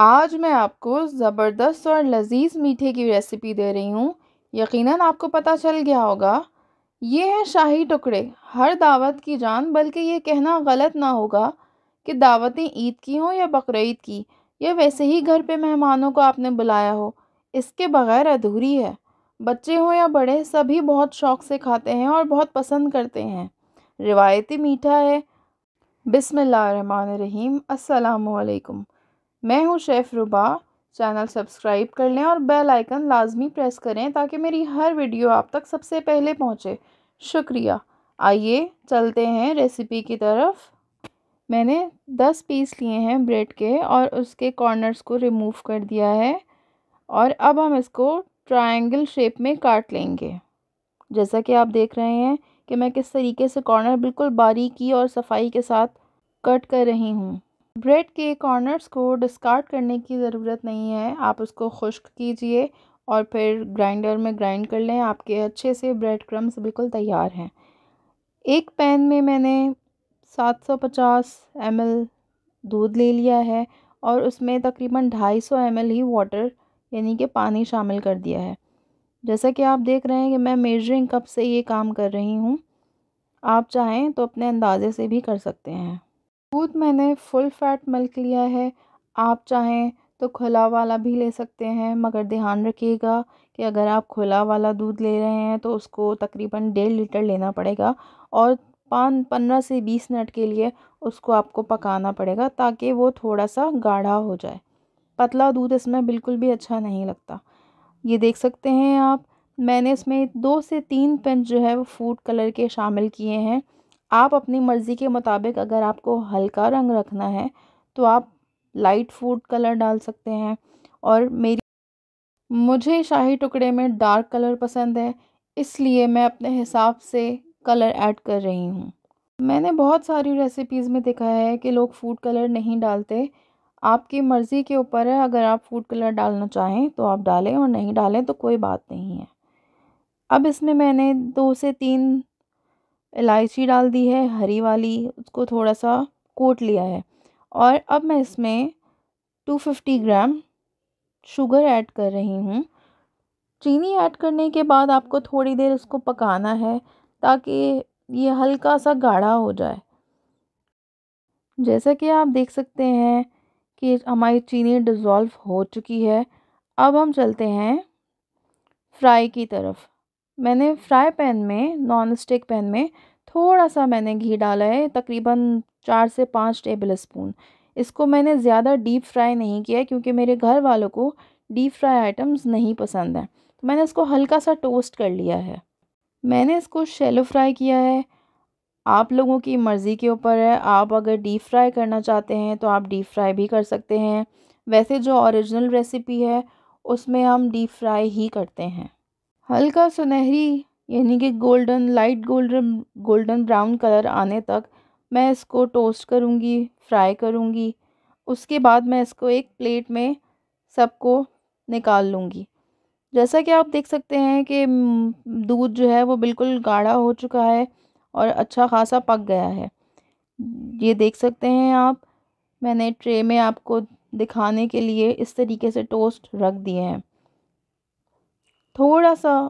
आज मैं आपको ज़बरदस्त और लजीज मीठे की रेसिपी दे रही हूँ यकीनन आपको पता चल गया होगा ये है शाही टुकड़े हर दावत की जान बल्कि ये कहना गलत ना होगा कि दावतें ईद की हों या बकरीद की या वैसे ही घर पे मेहमानों को आपने बुलाया हो इसके बगैर अधूरी है बच्चे हों या बड़े सभी बहुत शौक़ से खाते हैं और बहुत पसंद करते हैं रिवायती मीठा है बिसमीम अल्लाम मैं हूँ शेफ़ रुबा चैनल सब्सक्राइब कर लें और बेल आइकन लाजमी प्रेस करें ताकि मेरी हर वीडियो आप तक सबसे पहले पहुँचे शुक्रिया आइए चलते हैं रेसिपी की तरफ मैंने दस पीस लिए हैं ब्रेड के और उसके कॉर्नर्स को रिमूव कर दिया है और अब हम इसको ट्रायंगल शेप में काट लेंगे जैसा कि आप देख रहे हैं कि मैं किस तरीके से कॉर्नर बिल्कुल बारीकी और सफाई के साथ कट कर रही हूँ ब्रेड के कॉर्नर्स को डिस्कार्ड करने की ज़रूरत नहीं है आप उसको खुश्क कीजिए और फिर ग्राइंडर में ग्राइंड कर लें आपके अच्छे से ब्रेड क्रम्स बिल्कुल तैयार हैं एक पैन में मैंने 750 सौ दूध ले लिया है और उसमें तकरीबन 250 सौ ही वाटर यानी कि पानी शामिल कर दिया है जैसा कि आप देख रहे हैं कि मैं मेजरिंग कप से ये काम कर रही हूँ आप चाहें तो अपने अंदाज़े से भी कर सकते हैं दूध मैंने फुल फैट मिल्क लिया है आप चाहें तो खुला वाला भी ले सकते हैं मगर ध्यान रखिएगा कि अगर आप खुला वाला दूध ले रहे हैं तो उसको तकरीबन डेढ़ लीटर लेना पड़ेगा और पाँच पंद्रह से बीस मिनट के लिए उसको आपको पकाना पड़ेगा ताकि वो थोड़ा सा गाढ़ा हो जाए पतला दूध इसमें बिल्कुल भी अच्छा नहीं लगता ये देख सकते हैं आप मैंने इसमें दो से तीन पिंच जो है वो फूड कलर के शामिल किए हैं आप अपनी मर्ज़ी के मुताबिक अगर आपको हल्का रंग रखना है तो आप लाइट फूड कलर डाल सकते हैं और मेरी मुझे शाही टुकड़े में डार्क कलर पसंद है इसलिए मैं अपने हिसाब से कलर ऐड कर रही हूँ मैंने बहुत सारी रेसिपीज़ में देखा है कि लोग फूड कलर नहीं डालते आपकी मर्ज़ी के ऊपर है अगर आप फूड कलर डालना चाहें तो आप डालें और नहीं डालें तो कोई बात नहीं है अब इसमें मैंने दो से तीन इलायची डाल दी है हरी वाली उसको थोड़ा सा कोट लिया है और अब मैं इसमें two fifty gram sugar add कर रही हूँ चीनी ऐड करने के बाद आपको थोड़ी देर उसको पकाना है ताकि ये हल्का सा गाढ़ा हो जाए जैसा कि आप देख सकते हैं कि हमारी चीनी डिज़ोल्व हो चुकी है अब हम चलते हैं फ्राई की तरफ मैंने फ्राई पैन में नॉन स्टिक पैन में थोड़ा सा मैंने घी डाला है तकरीबन चार से पाँच टेबल स्पून इसको मैंने ज़्यादा डीप फ्राई नहीं किया क्योंकि मेरे घर वालों को डीप फ्राई आइटम्स नहीं पसंद हैं तो मैंने इसको हल्का सा टोस्ट कर लिया है मैंने इसको शेलो फ्राई किया है आप लोगों की मर्ज़ी के ऊपर है आप अगर डीप फ्राई करना चाहते हैं तो आप डीप फ्राई भी कर सकते हैं वैसे जो ओरिजिनल रेसिपी है उसमें हम डीप फ्राई ही करते हैं हल्का सुनहरी यानी कि golden light golden golden brown colour आने तक मैं इसको टोस्ट करूँगी फ्राई करूँगी उसके बाद मैं इसको एक प्लेट में सबको निकाल लूँगी जैसा कि आप देख सकते हैं कि दूध जो है वो बिल्कुल गाढ़ा हो चुका है और अच्छा खासा पक गया है ये देख सकते हैं आप मैंने ट्रे में आपको दिखाने के लिए इस तरीके से टोस्ट रख दिए हैं थोड़ा सा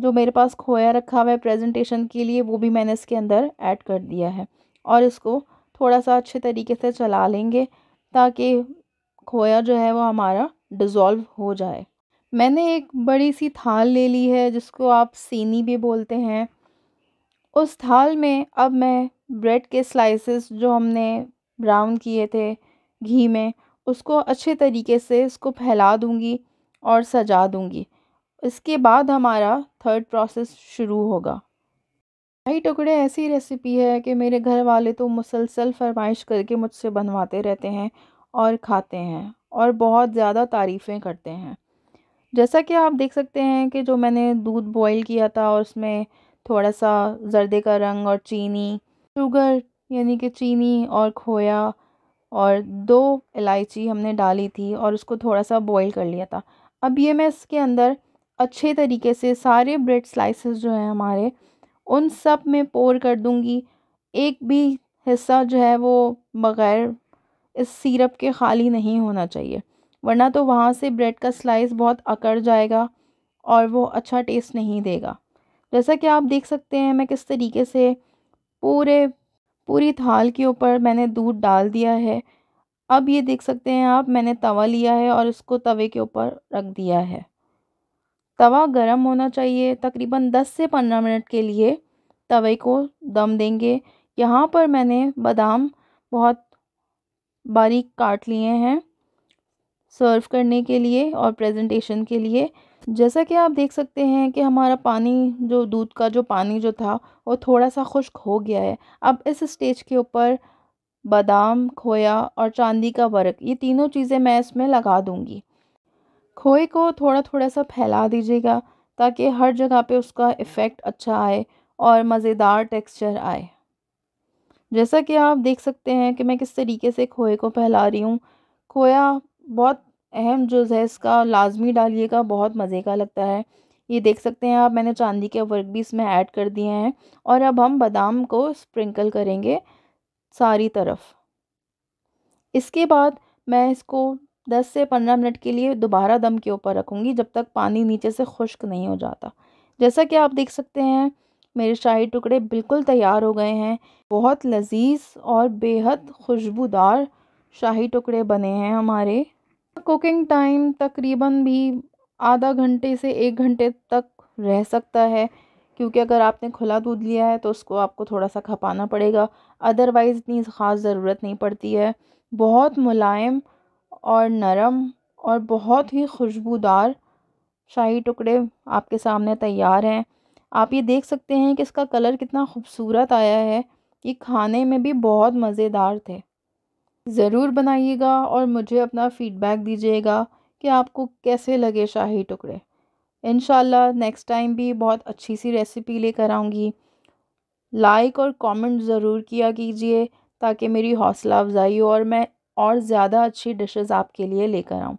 जो मेरे पास खोया रखा हुआ है प्रेजेंटेशन के लिए वो भी मैंने इसके अंदर ऐड कर दिया है और इसको थोड़ा सा अच्छे तरीके से चला लेंगे ताकि खोया जो है वो हमारा डिज़ोल्व हो जाए मैंने एक बड़ी सी थाल ले ली है जिसको आप सीनी भी बोलते हैं उस थाल में अब मैं ब्रेड के स्लाइसेस जो हमने ब्राउन किए थे घी में उसको अच्छे तरीके से इसको फैला दूँगी और सजा दूँगी इसके बाद हमारा थर्ड प्रोसेस शुरू होगा भाई टुकड़े ऐसी रेसिपी है कि मेरे घर वाले तो मुसलसल फरमाइश करके मुझसे बनवाते रहते हैं और खाते हैं और बहुत ज़्यादा तारीफ़ें करते हैं जैसा कि आप देख सकते हैं कि जो मैंने दूध बॉईल किया था और उसमें थोड़ा सा जर्दे का रंग और चीनी शुगर यानी कि चीनी और खोया और दो इलायची हमने डाली थी और उसको थोड़ा सा बॉईल कर लिया था अब ये मैं इसके अंदर अच्छे तरीके से सारे ब्रेड स्लाइसेस जो हैं हमारे उन सब में पोर कर दूँगी एक भी हिस्सा जो है वो बग़ैर इस सिरप के खाली नहीं होना चाहिए वरना तो वहाँ से ब्रेड का स्लाइस बहुत अकड़ जाएगा और वो अच्छा टेस्ट नहीं देगा जैसा कि आप देख सकते हैं मैं किस तरीके से पूरे पूरी थाल के ऊपर मैंने दूध डाल दिया है अब ये देख सकते हैं आप मैंने तवा लिया है और इसको तवे के ऊपर रख दिया है तवा गरम होना चाहिए तकरीबन 10 से 15 मिनट के लिए तवे को दम देंगे यहाँ पर मैंने बादाम बहुत बारीक काट लिए हैं सर्व करने के लिए और प्रेजेंटेशन के लिए जैसा कि आप देख सकते हैं कि हमारा पानी जो दूध का जो पानी जो था वो थोड़ा सा खुश्क हो गया है अब इस स्टेज के ऊपर बादाम खोया और चांदी का वर्क ये तीनों चीज़ें मैं इसमें लगा दूँगी खोए को थोड़ा थोड़ा सा फैला दीजिएगा ताकि हर जगह पे उसका इफ़ेक्ट अच्छा आए और मज़ेदार टेक्सचर आए जैसा कि आप देख सकते हैं कि मैं किस तरीके से खोए को फैला रही हूँ खोया बहुत अहम जुज़ है इसका लाजमी डालिएगा बहुत मज़े का लगता है ये देख सकते हैं आप मैंने चांदी के वर्क भी इसमें ऐड कर दिए हैं और अब हम बादाम को स्प्रिंकल करेंगे सारी तरफ इसके बाद मैं इसको दस से पंद्रह मिनट के लिए दोबारा दम के ऊपर रखूँगी जब तक पानी नीचे से खुश्क नहीं हो जाता जैसा कि आप देख सकते हैं मेरे शाही टुकड़े बिल्कुल तैयार हो गए हैं बहुत लजीज और बेहद खुशबूदार शाही टुकड़े बने हैं हमारे कुकिंग टाइम तकरीबन भी आधा घंटे से एक घंटे तक रह सकता है क्योंकि अगर आपने खुला दूध लिया है तो उसको आपको थोड़ा सा खपाना पड़ेगा अदरवाइज़ इतनी ख़ास ज़रूरत नहीं पड़ती है बहुत मुलायम और नरम और बहुत ही खुशबूदार शाही टुकड़े आपके सामने तैयार हैं आप ये देख सकते हैं कि इसका कलर कितना खूबसूरत आया है ये खाने में भी बहुत मज़ेदार थे ज़रूर बनाइएगा और मुझे अपना फ़ीडबैक दीजिएगा कि आपको कैसे लगे शाही टुकड़े इन नेक्स्ट टाइम भी बहुत अच्छी सी रेसिपी लेकर आऊँगी लाइक और कमेंट ज़रूर किया कीजिए ताकि मेरी हौसला अफजाई हो और मैं और ज़्यादा अच्छी डिशेज़ आपके लिए लेकर आऊँ